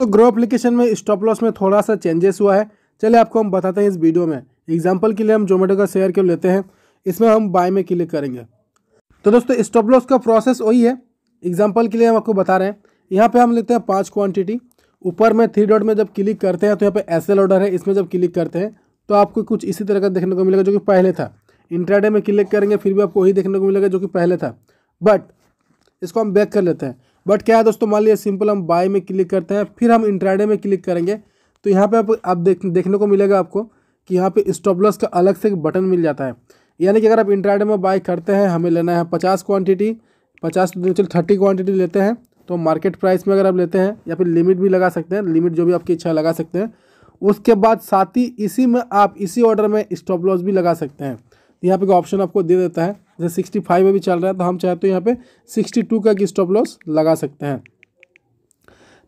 तो Groww application में stop loss में थोड़ा सा चेंजेस हुआ है चलिए आपको हम बताते हैं इस वीडियो में एग्जाम्पल के लिए हम जोमेटो का शेयर क्यों लेते हैं इसमें हम बाय में क्लिक करेंगे तो दोस्तों स्टॉप लॉस का प्रोसेस वही है एग्जाम्पल के लिए हम आपको बता रहे हैं यहाँ पे हम लेते हैं पाँच क्वांटिटी ऊपर में थ्री डॉट में जब क्लिक करते हैं तो यहाँ पे एस ऑर्डर है इसमें जब क्लिक करते हैं तो आपको कुछ इसी तरह का देखने को मिलेगा जो कि पहले था इंट्राडे में क्लिक करेंगे फिर भी आपको वही देखने को मिलेगा जो कि पहले था बट इसको हम बैक कर लेते हैं बट क्या है दोस्तों मान लीजिए सिंपल हम बाय में क्लिक करते हैं फिर हम इंट्राडे में क्लिक करेंगे तो यहाँ पे आप आप देख देखने को मिलेगा आपको कि यहाँ पे स्टॉपलस का अलग से एक बटन मिल जाता है यानी कि अगर आप इंट्राडे में बाय करते हैं हमें लेना है पचास क्वान्टिटी पचास चल थर्टी क्वान्टिटी लेते हैं तो मार्केट प्राइस में अगर आप लेते हैं या फिर लिमिट भी लगा सकते हैं लिमिट जो भी आपकी इच्छा लगा सकते हैं उसके बाद साथ ही इसी में आप इसी ऑर्डर में स्टॉप लॉस भी लगा सकते हैं यहाँ पे का ऑप्शन आपको दे देता है जैसे सिक्सटी फाइव अभी चल रहा है तो हम चाहे तो यहाँ पे सिक्सटी टू का स्टॉप लॉस लगा सकते हैं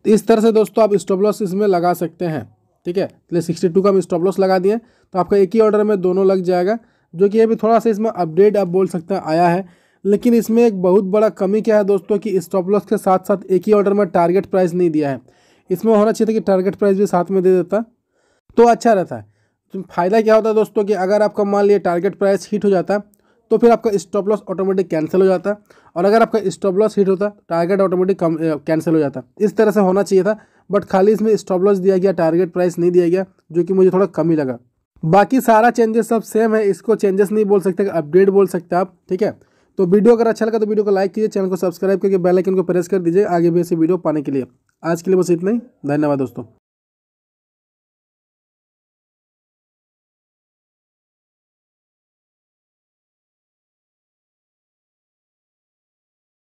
तो इस तरह से दोस्तों आप स्टॉप लॉस इसमें लगा सकते हैं ठीक है इसलिए सिक्सटी टू का हम स्टॉप लॉस लगा दिए तो आपका एक ही ऑर्डर में दोनों लग जाएगा जो कि अभी थोड़ा सा इसमें अपडेट आप बोल सकते हैं आया है लेकिन इसमें एक बहुत बड़ा कमी क्या है दोस्तों कि स्टॉप लॉस के साथ साथ एक ही ऑर्डर में टारगेट प्राइस नहीं दिया है इसमें होना चाहिए था कि टारगेट प्राइस भी साथ में दे देता तो अच्छा रहता है तो फ़ायदा क्या होता है दोस्तों कि अगर आपका मान लिया टारगेट प्राइस हिट हो जाता है तो फिर आपका स्टॉप लॉस ऑटोमेटिक कैंसिल हो जाता और अगर आपका स्टॉप लॉस हिट होता टारगेट ऑटोमेटिक कम कैंसिल हो जाता इस तरह से होना चाहिए था बट खाली इसमें स्टॉप लॉस दिया गया टारगेट प्राइस नहीं दिया गया जो कि मुझे थोड़ा कम ही लगा बाकी सारा चेंजेस सब सेम है इसको चेंजेस नहीं बोल सकते अपडेट बोल सकते आप ठीक है तो वीडियो अगर अच्छा लगा तो वीडियो को लाइक कीजिए चैनल को सब्सक्राइब करके बेल आइकन को प्रेस कर दीजिए आगे भी ऐसी वीडियो पाने के लिए आज के लिए बस इतना ही धन्यवाद दोस्तों